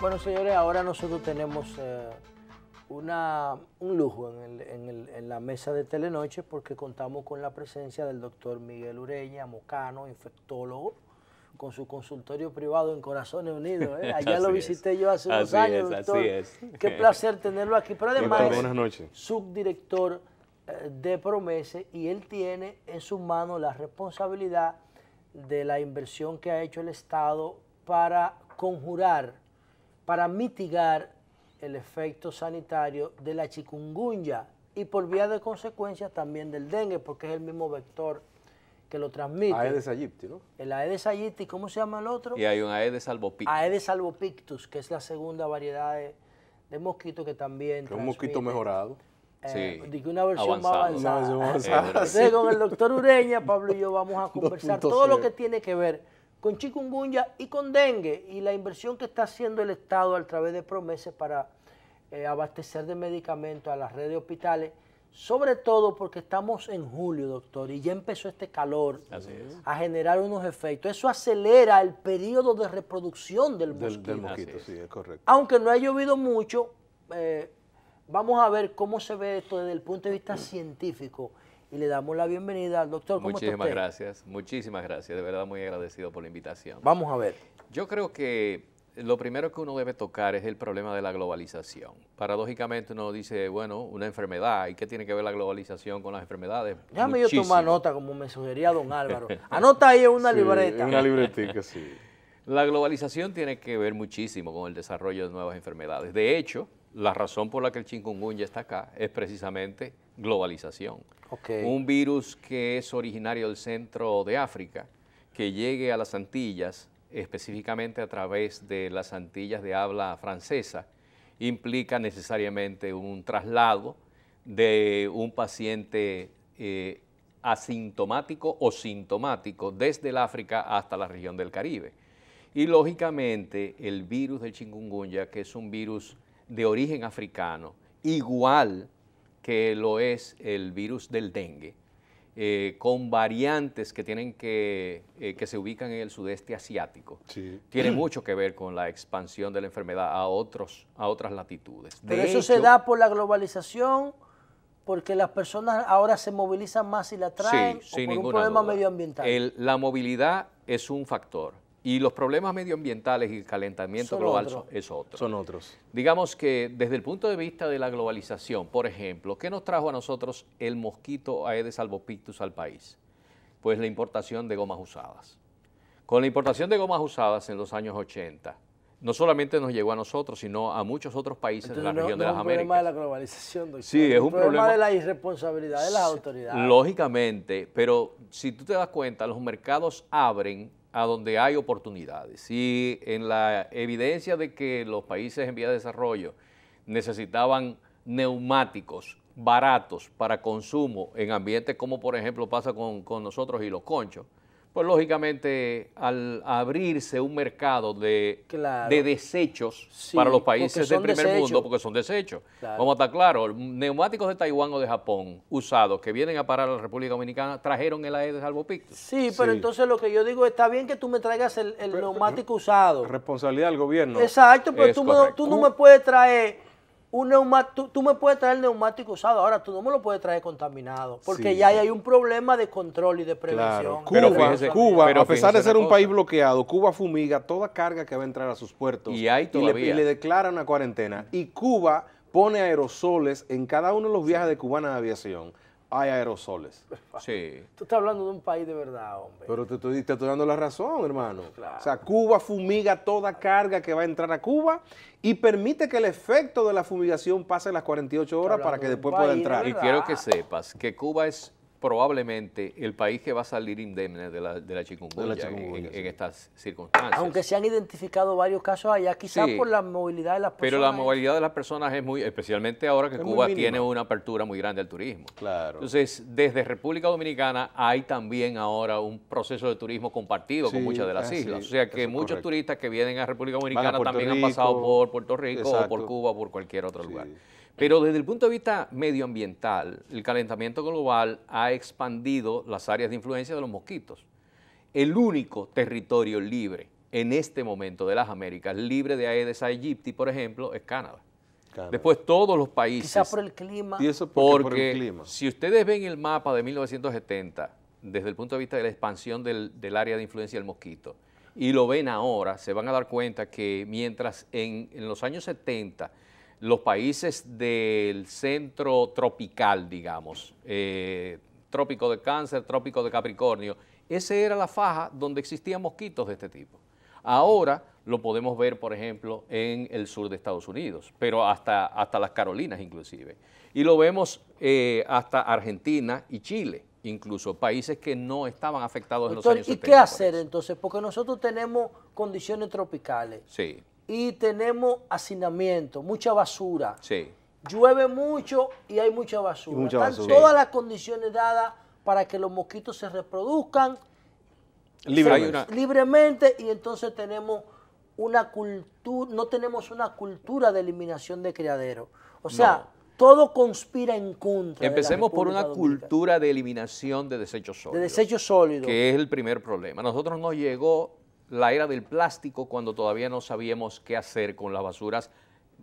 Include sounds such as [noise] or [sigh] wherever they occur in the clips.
Bueno, señores, ahora nosotros tenemos eh, una, un lujo en, la mesa de Telenoche porque contamos con la presencia del doctor Miguel Ureña, mocano, infectólogo, con su consultorio privado en Corazones Unidos. ¿eh? Allá [laughs] lo visité yo hace unos años, es, doctor. Así es. Qué placer tenerlo aquí. Pero [laughs] además, subdirector eh, de Promese y él tiene en sus manos la responsabilidad de la inversión que ha hecho el Estado para conjurar para mitigar el efecto sanitario de la chikungunya y por vía de consecuencia también del dengue, porque es el mismo vector que lo transmite. Aedes aegypti, ¿no? El Aedes aegypti, ¿cómo se llama el otro? Y hay un Aedes albopictus. Aedes albopictus, que es la segunda variedad de, mosquito que también un mosquito mejorado. Eh, sí. una versión más avanzada. con [laughs] el doctor Ureña, Pablo y yo vamos a [laughs] conversar todo lo que tiene que ver con chikungunya y con dengue y la inversión que está haciendo el Estado a través de promesas para eh, abastecer de medicamentos a las redes de hospitales, sobre todo porque estamos en julio, doctor, y ya empezó este calor a generar unos efectos. Eso acelera el periodo de reproducción del mosquito. Aunque no ha llovido mucho, eh, vamos a ver cómo se ve esto desde el punto de vista científico y le damos la bienvenida al doctor. ¿Cómo muchísimas gracias, muchísimas gracias, de verdad muy agradecido por la invitación. Vamos a ver. Yo creo que lo primero que uno debe tocar es el problema de la globalización. Paradójicamente uno dice, bueno, una enfermedad, ¿y qué tiene que ver la globalización con las enfermedades? Déjame yo tomar nota, como me sugería don Álvaro. Anota ahí en una [laughs] libreta. Una libretica, [laughs] sí. La globalización tiene que ver muchísimo con el desarrollo de nuevas enfermedades. De hecho, la razón por la que el ya está acá es precisamente globalización. Un virus que es originario del centro de África, que llegue a las Antillas, específicamente a través de las Antillas de habla francesa, implica necesariamente un traslado de un paciente eh, asintomático o sintomático desde el África hasta la región del Caribe. Y lógicamente el virus del chikungunya, que es un virus de origen africano, igual que lo es el virus del dengue, eh, con variantes que tienen eh, que, se ubican en el sudeste asiático, tiene [clears throat] mucho que ver con la expansión de la enfermedad a, otros, a otras latitudes. Pero eso se da por la globalización, porque las personas ahora se movilizan más y la traen o por un problema medioambiental. la movilidad es un factor y los problemas medioambientales y el calentamiento global es Son otros. Digamos que desde el punto de vista de la globalización, por ejemplo, ¿qué nos trajo a nosotros el mosquito Aedes albopictus al país? Pues la importación de gomas usadas. Con la importación de gomas usadas en los años 80, no solamente nos llegó a nosotros, sino a muchos otros países de la región de las Américas. Es un problema de la globalización, doctor. Sí, es, un, problema, de la irresponsabilidad de las autoridades. Lógicamente, pero si tú te das cuenta, los mercados abren a donde hay oportunidades. Y en la evidencia de que los países en vía de desarrollo necesitaban neumáticos baratos para consumo en ambientes como por ejemplo pasa con, con nosotros y los conchos, pues lógicamente al abrirse un mercado de, de desechos para los países del primer mundo, porque son desechos, vamos a estar claros, neumáticos de Taiwán o de Japón usados que vienen a parar a la República Dominicana trajeron el AED de salvo pico. Sí, pero entonces lo que yo digo, está bien que tú me traigas el, neumático eh, usado. Responsabilidad del gobierno. Exacto, pero tú, tú no me puedes traer un tú, tú, me puedes traer el neumático usado, ahora tú no me lo puedes traer contaminado, porque ya hay un problema de control y de prevención. Cuba, pero a pesar de ser un país bloqueado, Cuba fumiga toda carga que va a entrar a sus puertos y, le, declara una cuarentena. Y Cuba pone aerosoles en cada uno de los viajes de Cubana de Aviación hay aerosoles. [laughs] Sí. Tú estás hablando de un país de verdad, hombre. Pero te estoy, dando la razón, hermano. Claro. O sea, Cuba fumiga toda carga que va a entrar a Cuba y permite que el efecto de la fumigación pase las 48 horas para que después pueda entrar. y quiero que sepas que Cuba es probablemente el país que va a salir indemne de la, de la chikungunya, en, estas circunstancias. Aunque se han identificado varios casos allá, quizás por la movilidad de las personas. Pero la movilidad de las personas es muy, especialmente ahora que Cuba tiene una apertura muy grande al turismo. Claro. Entonces, desde República Dominicana hay también ahora un proceso de turismo compartido con muchas de las ah, islas. O sea que muchos turistas que vienen a República Dominicana también han pasado por Puerto Rico o por Cuba o por cualquier otro lugar. Pero desde el punto de vista medioambiental, el calentamiento global ha expandido las áreas de influencia de los mosquitos. El único territorio libre en este momento de las Américas, libre de Aedes aegypti, por ejemplo, es Canadá. Después todos los países. Quizá por el clima. Y eso porque, por el clima. si ustedes ven el mapa de 1970, desde el punto de vista de la expansión del, área de influencia del mosquito, y lo ven ahora, se van a dar cuenta que mientras en, en los años 70 los países del centro tropical, digamos, eh, trópico de cáncer, trópico de Capricornio, esa era la faja donde existían mosquitos de este tipo. Ahora lo podemos ver, por ejemplo, en el sur de Estados Unidos, pero hasta, hasta las Carolinas inclusive. Y lo vemos eh, hasta Argentina y Chile, incluso países que no estaban afectados en los años ¿Y qué hacer entonces? Porque nosotros tenemos condiciones tropicales. Sí y tenemos hacinamiento, mucha basura. Sí. Llueve mucho y hay mucha basura. Están todas las condiciones dadas para que los mosquitos se reproduzcan libremente, y entonces tenemos una cultura, no tenemos una cultura de eliminación de criaderos. O sea, todo conspira en contra. Empecemos por una cultura de eliminación de desechos sólidos. De desechos sólidos. Que es el primer problema. nosotros nos llegó la era del plástico cuando todavía no sabíamos qué hacer con las basuras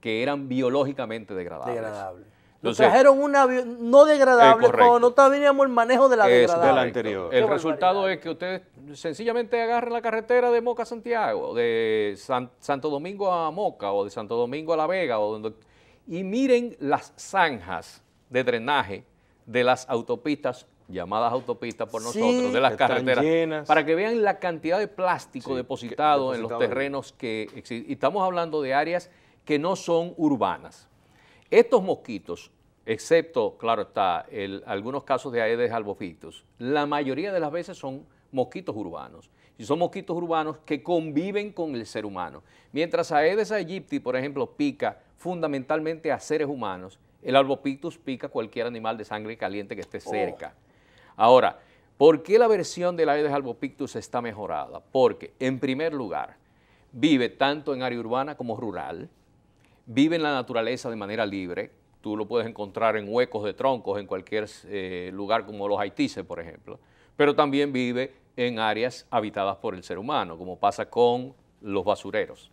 que eran biológicamente degradables. Degradables. Entonces, Nos trajeron una no degradable eh, cuando no teníamos el manejo de la es De la anterior. El resultado es que ustedes sencillamente agarren la carretera de Moca a Santiago, de Santo Domingo a Moca o de Santo Domingo a La Vega donde, y miren las zanjas de drenaje de las autopistas llamadas autopistas por nosotros, de las carreteras, para que vean la cantidad de plástico depositado, en los terrenos que existen. Y estamos hablando de áreas que no son urbanas. Estos mosquitos, excepto, claro está, algunos casos de Aedes albopictus, la mayoría de las veces son mosquitos urbanos. Y son mosquitos urbanos que conviven con el ser humano. Mientras Aedes aegypti, por ejemplo, pica fundamentalmente a seres humanos, el albopictus pica cualquier animal de sangre caliente que esté oh, cerca. Ahora, ¿por qué la versión del de albopictus está mejorada? Porque, en primer lugar, vive tanto en área urbana como rural, vive en la naturaleza de manera libre, tú lo puedes encontrar en huecos de troncos, en cualquier eh, lugar como los haitises, por ejemplo, pero también vive en áreas habitadas por el ser humano, como pasa con los basureros.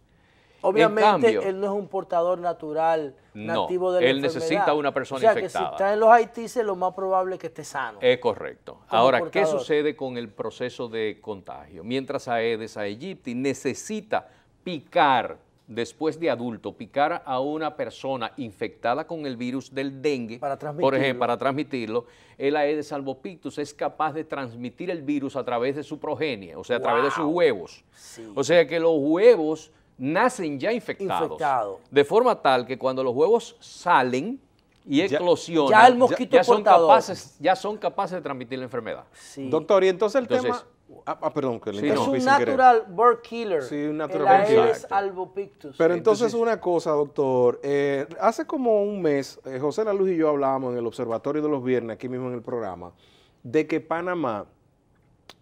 Obviamente, él no es un portador natural, nativo de la él necesita una persona infectada. O sea, que si está en los haitíes, lo más probable que esté sano. Es correcto. Ahora, ¿qué sucede con el proceso de contagio? Mientras Aedes aegypti necesita picar, después de adulto, picar a una persona infectada con el virus del dengue, para por ejemplo, para transmitirlo, el Aedes albopictus es capaz de transmitir el virus a través de su progenie, o sea, a través de sus huevos. O sea que los huevos nacen ya infectados. De forma tal que cuando los huevos salen y eclosionan, ya, son capaces, de transmitir la enfermedad. Doctor, y entonces el tema... Ah, ah, es un natural bird killer. Sí, un natural albopictus. Pero entonces, una cosa, doctor. Eh, hace como un mes, eh, José La Luz y yo hablábamos en el Observatorio de los Viernes, aquí mismo en el programa, de que Panamá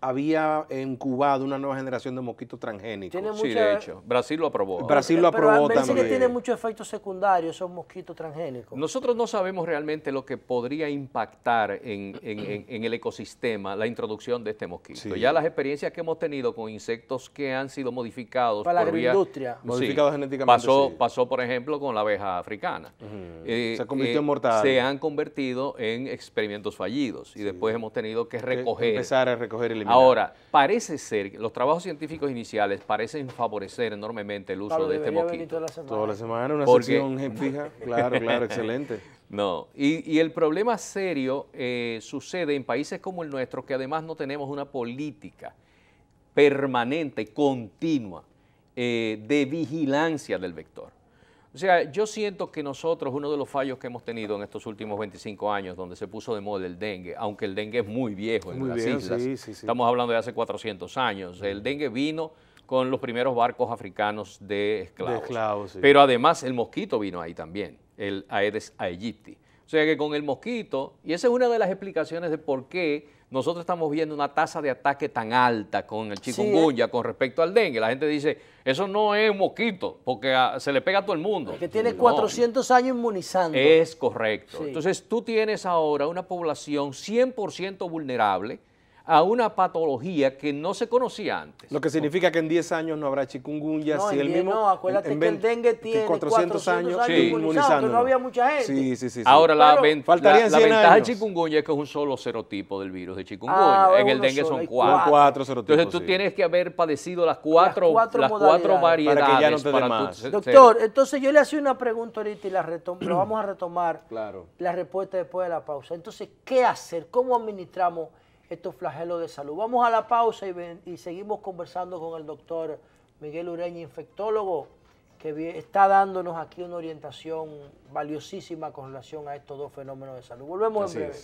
había incubado una nueva generación de mosquitos transgénicos. Sí, de hecho. Brasil lo aprobó. Brasil lo eh, aprobó también. que tiene muchos efectos secundarios esos mosquitos transgénicos. Nosotros no sabemos realmente lo que podría impactar en, el ecosistema la introducción de este mosquito. Ya las experiencias que hemos tenido con insectos que han sido modificados la agroindustria. modificados genéticamente. Pasó, pasó, por ejemplo, con la abeja africana. Eh, se convirtió en eh, mortal. Se han convertido en experimentos fallidos y después hemos tenido que recoger. Empezar a recoger el ah, Ahora, parece ser que los trabajos científicos iniciales parecen favorecer enormemente el uso de este mosquito. Toda la semana, una solución ¿eh? fija. Claro, claro, excelente. [laughs] No, y, el problema serio eh, sucede en países como el nuestro, que además no tenemos una política permanente, continua, eh, de vigilancia del vector. O sea, yo siento que nosotros, uno de los fallos que hemos tenido en estos últimos 25 años, donde se puso de moda el dengue, aunque el dengue es muy viejo en las islas, estamos hablando de hace 400 años, el mm. dengue vino con los primeros barcos africanos de esclavos. De esclavos Pero además el mosquito vino ahí también, el Aedes aegypti. O sea que con el mosquito, y esa es una de las explicaciones de por qué nosotros estamos viendo una tasa de ataque tan alta con el chikungunya eh. con respecto al dengue. La gente dice, eso no es un mosquito, porque ah, se le pega a todo el mundo. Que tiene 400 años inmunizando. Es correcto. Entonces tú tienes ahora una población 100% vulnerable, a una patología que no se conocía antes. Lo que significa que en 10 años no habrá chikungunya. si el mismo, no, acuérdate que el dengue tiene 400, años, sí. no había mucha gente. Sí, sí, sí. Ahora, la, ventaja del chikungunya es que es un solo serotipo del virus de chikungunya. Ah, en el dengue son cuatro. cuatro. serotipos, Entonces tú tienes que haber padecido las cuatro, las cuatro, variedades. Para que ya no te más. Doctor, entonces yo le hacía una pregunta ahorita y la [clears throat] vamos a retomar claro. la respuesta después de la pausa. Entonces, ¿qué hacer? ¿Cómo administramos? estos flagelos de salud. Vamos a la pausa y, seguimos conversando con el doctor Miguel Ureña, infectólogo, que está dándonos aquí una orientación valiosísima con relación a estos dos fenómenos de salud. Volvemos en breve.